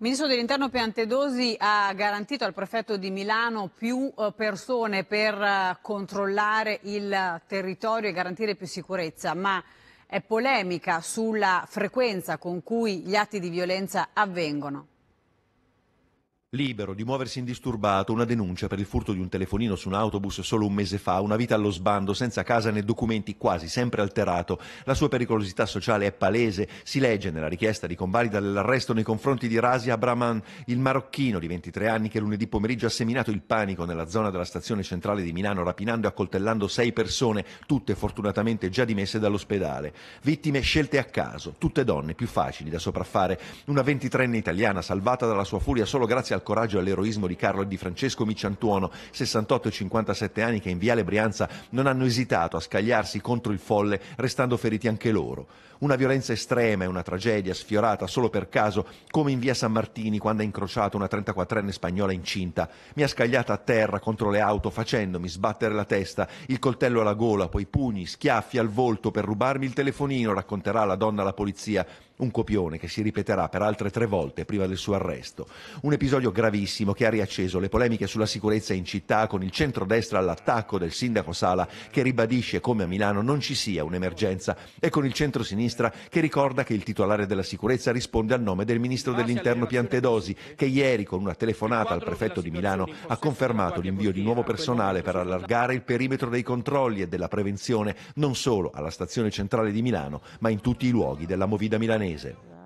Il ministro dell'Interno Piantedosi ha garantito al prefetto di Milano più eh, persone per eh, controllare il territorio e garantire più sicurezza, ma è polemica sulla frequenza con cui gli atti di violenza avvengono. Libero di muoversi indisturbato, una denuncia per il furto di un telefonino su un autobus solo un mese fa, una vita allo sbando, senza casa né documenti, quasi sempre alterato. La sua pericolosità sociale è palese, si legge nella richiesta di convalida dell'arresto nei confronti di Rasi Abraman, il marocchino di 23 anni che lunedì pomeriggio ha seminato il panico nella zona della stazione centrale di Milano, rapinando e accoltellando sei persone, tutte fortunatamente già dimesse dall'ospedale. Vittime scelte a caso, tutte donne più facili da sopraffare. Una 23enne italiana salvata dalla sua furia solo grazie al al coraggio e all'eroismo di Carlo e di Francesco Micciantuono, 68 e 57 anni, che in Viale Brianza non hanno esitato a scagliarsi contro il folle, restando feriti anche loro. Una violenza estrema e una tragedia sfiorata solo per caso, come in via San Martini quando ha incrociato una 34enne spagnola incinta. Mi ha scagliata a terra contro le auto facendomi sbattere la testa, il coltello alla gola, poi pugni, schiaffi al volto per rubarmi il telefonino, racconterà la donna alla polizia. Un copione che si ripeterà per altre tre volte prima del suo arresto. Un episodio episodio gravissimo che ha riacceso le polemiche sulla sicurezza in città con il centrodestra all'attacco del sindaco Sala che ribadisce come a Milano non ci sia un'emergenza e con il centrosinistra che ricorda che il titolare della sicurezza risponde al nome del ministro dell'interno Piantedosi che ieri con una telefonata al prefetto di Milano ha confermato l'invio di nuovo personale per allargare il perimetro dei controlli e della prevenzione non solo alla stazione centrale di Milano ma in tutti i luoghi della movida milanese.